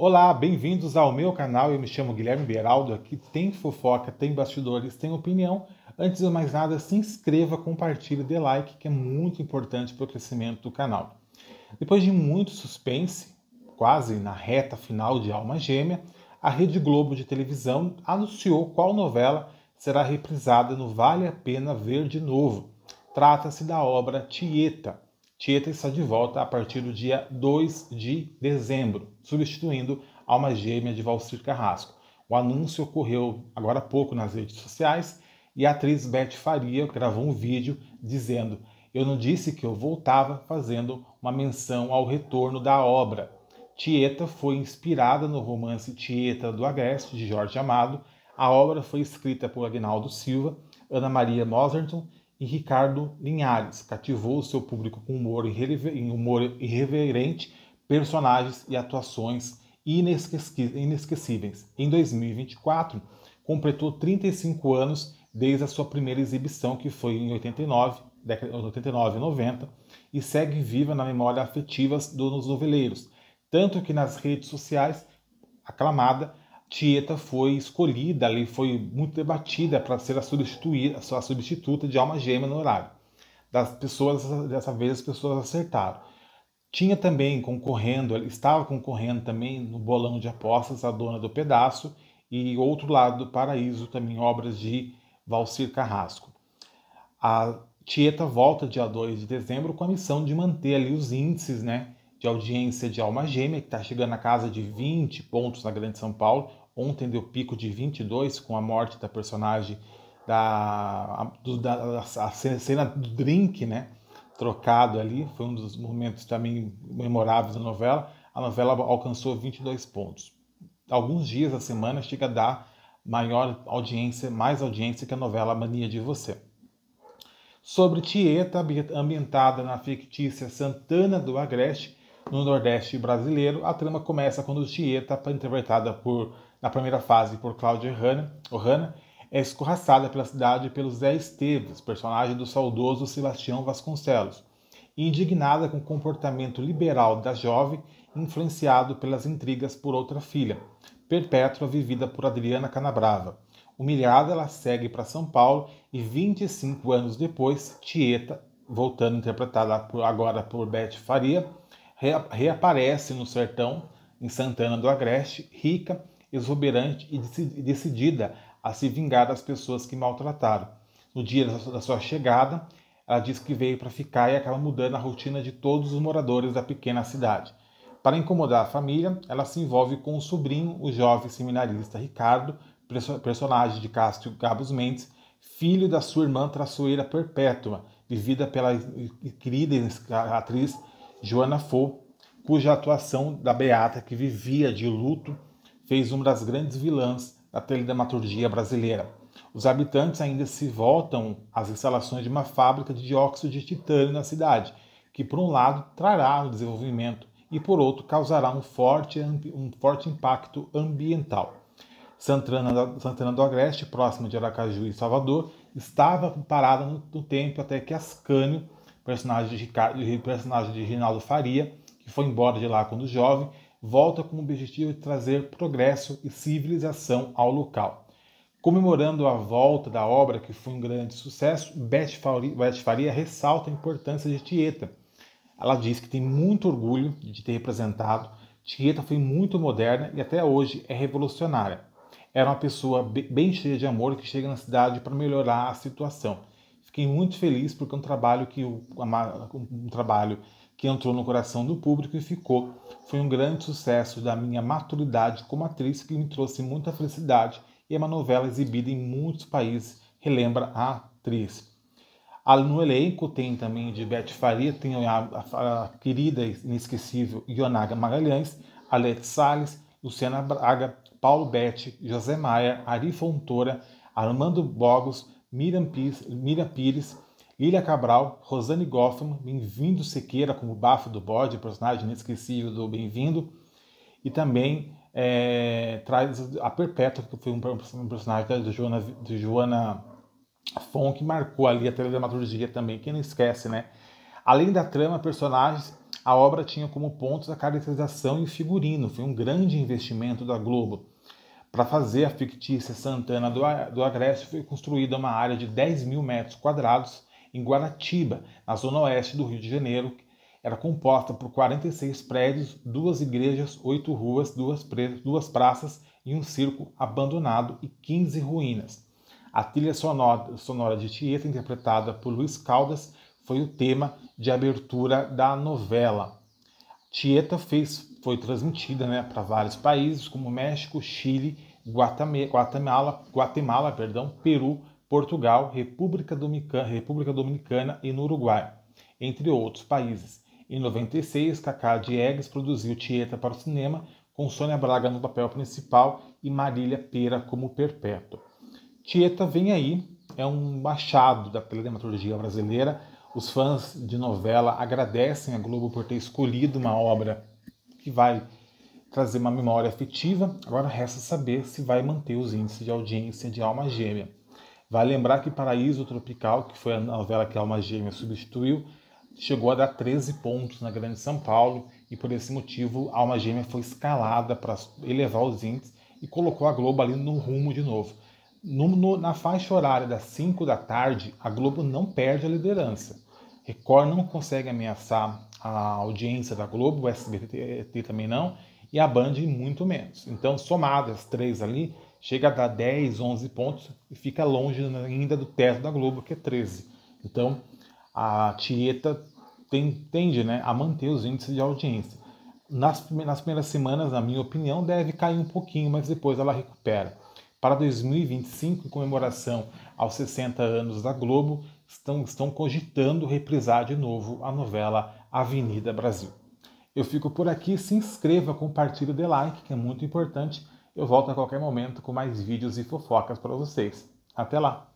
Olá, bem-vindos ao meu canal. Eu me chamo Guilherme Beraldo. Aqui tem fofoca, tem bastidores, tem opinião. Antes de mais nada, se inscreva, compartilhe, dê like, que é muito importante para o crescimento do canal. Depois de muito suspense, quase na reta final de Alma Gêmea, a Rede Globo de televisão anunciou qual novela será reprisada no Vale a Pena Ver de Novo. Trata-se da obra Tieta, Tieta está de volta a partir do dia 2 de dezembro, substituindo a uma gêmea de Valcir Carrasco. O anúncio ocorreu agora há pouco nas redes sociais e a atriz Beth Faria gravou um vídeo dizendo: Eu não disse que eu voltava, fazendo uma menção ao retorno da obra. Tieta foi inspirada no romance Tieta do Agreste, de Jorge Amado. A obra foi escrita por Agnaldo Silva, Ana Maria Moserton e Ricardo Linhares. Cativou seu público com humor, irreverente, personagens e atuações inesquecíveis. Em 2024, completou 35 anos desde a sua primeira exibição, que foi em 89, década 89 e 90, e segue viva na memória afetiva dos noveleiros, tanto que nas redes sociais, aclamada Tieta foi escolhida ali, foi muito debatida para ser a, substituir, a substituta de Alma Gêmea no horário. Das pessoas, dessa vez as pessoas acertaram. Tinha também concorrendo, estava concorrendo também no bolão de apostas a Dona do Pedaço e Outro Lado do Paraíso, também obras de Valcir Carrasco. A Tieta volta dia 2 de dezembro com a missão de manter ali os índices, né? de audiência de Alma Gêmea, que está chegando na casa de 20 pontos na Grande São Paulo. Ontem deu pico de 22 com a morte da personagem da, da, a cena do drink, né? Trocado ali, foi um dos momentos também memoráveis da novela. A novela alcançou 22 pontos. Alguns dias da semana chega a dar maior audiência, mais audiência que a novela Mania de Você. Sobre Tieta, ambientada na fictícia Santana do Agreste, no Nordeste brasileiro. A trama começa quando Tieta, interpretada por, na primeira fase por Cláudia Ohana, é escorraçada pela cidade pelos Zé Esteves, personagem do saudoso Sebastião Vasconcelos, e indignada com o comportamento liberal da jovem, influenciado pelas intrigas por outra filha, Perpétua, vivida por Adriana Canabrava. Humilhada, ela segue para São Paulo e 25 anos depois, Tieta, voltando interpretada por, agora por Beth Faria, reaparece no sertão, em Santana do Agreste, rica, exuberante e decidida a se vingar das pessoas que maltrataram. No dia da sua chegada, ela diz que veio para ficar e acaba mudando a rotina de todos os moradores da pequena cidade. Para incomodar a família, ela se envolve com o sobrinho, o jovem seminarista Ricardo, personagem de Cássio Gabos Mendes, filho da sua irmã traçoeira Perpétua, vivida pela querida atriz Joana Fou, cuja atuação da Beata, que vivia de luto, fez uma das grandes vilãs da teledramaturgia brasileira. Os habitantes ainda se voltam às instalações de uma fábrica de dióxido de titânio na cidade, que por um lado trará o desenvolvimento e por outro causará um forte, um forte impacto ambiental. Santana, Santana do Agreste, próximo de Aracaju e Salvador, estava parada no, no tempo até que Ascânio personagem de, de, personagem de Rinaldo Faria, que foi embora de lá quando jovem, volta com o objetivo de trazer progresso e civilização ao local. Comemorando a volta da obra, que foi um grande sucesso, Beth Faria, Beth Faria ressalta a importância de Tieta. Ela diz que tem muito orgulho de ter representado. Tieta foi muito moderna e até hoje é revolucionária. Era uma pessoa bem cheia de amor que chega na cidade para melhorar a situação Fiquei muito feliz porque é um trabalho que um trabalho que entrou no coração do público e ficou. Foi um grande sucesso da minha maturidade como atriz que me trouxe muita felicidade e é uma novela exibida em muitos países, relembra a atriz. No elenco tem também de Beth Faria, tem a, a, a querida e inesquecível Ionaga Magalhães, Alete Salles, Luciana Braga, Paulo Bete José Maia, Ari Fontoura, Armando Bogos, Miriam Pires, Miriam Pires Lilia Cabral, Rosane Goffman, Bem-vindo Sequeira como bafo do bode, personagem inesquecível do Bem-vindo, e também é, traz a Perpétua, que foi um, um personagem Joana, de Joana Fon, que marcou ali a teledramaturgia também, quem não esquece, né? Além da trama, personagens, a obra tinha como pontos a caracterização e o figurino, foi um grande investimento da Globo. Para fazer a fictícia Santana do, do Agreste, foi construída uma área de 10 mil metros quadrados em Guaratiba, na zona oeste do Rio de Janeiro. Era composta por 46 prédios, duas igrejas, oito ruas, duas, duas praças e um circo abandonado e 15 ruínas. A trilha sonora, sonora de Tieta, interpretada por Luiz Caldas, foi o tema de abertura da novela. Tieta fez foi transmitida né, para vários países como México, Chile, Guatemala, Guatemala perdão, Peru, Portugal, República Dominicana, República Dominicana e no Uruguai, entre outros países. Em 96, Cacá Diegues produziu Tieta para o cinema, com Sônia Braga no papel principal e Marília Pera como Perpétua. Tieta Vem Aí é um machado da telematologia brasileira. Os fãs de novela agradecem a Globo por ter escolhido uma obra que vai trazer uma memória afetiva, agora resta saber se vai manter os índices de audiência de Alma Gêmea. Vale lembrar que Paraíso Tropical, que foi a novela que a Alma Gêmea substituiu, chegou a dar 13 pontos na Grande São Paulo e por esse motivo a Alma Gêmea foi escalada para elevar os índices e colocou a Globo ali no rumo de novo. No, no, na faixa horária das 5 da tarde, a Globo não perde a liderança. Record não consegue ameaçar a audiência da Globo, o SBT também não, e a Band muito menos. Então, somado as três ali, chega a dar 10, 11 pontos e fica longe ainda do teto da Globo, que é 13. Então, a Tieta tem, tende né, a manter os índices de audiência. Nas, nas primeiras semanas, na minha opinião, deve cair um pouquinho, mas depois ela recupera. Para 2025, em comemoração aos 60 anos da Globo, estão, estão cogitando reprisar de novo a novela Avenida Brasil. Eu fico por aqui, se inscreva, compartilhe, dê like, que é muito importante. Eu volto a qualquer momento com mais vídeos e fofocas para vocês. Até lá!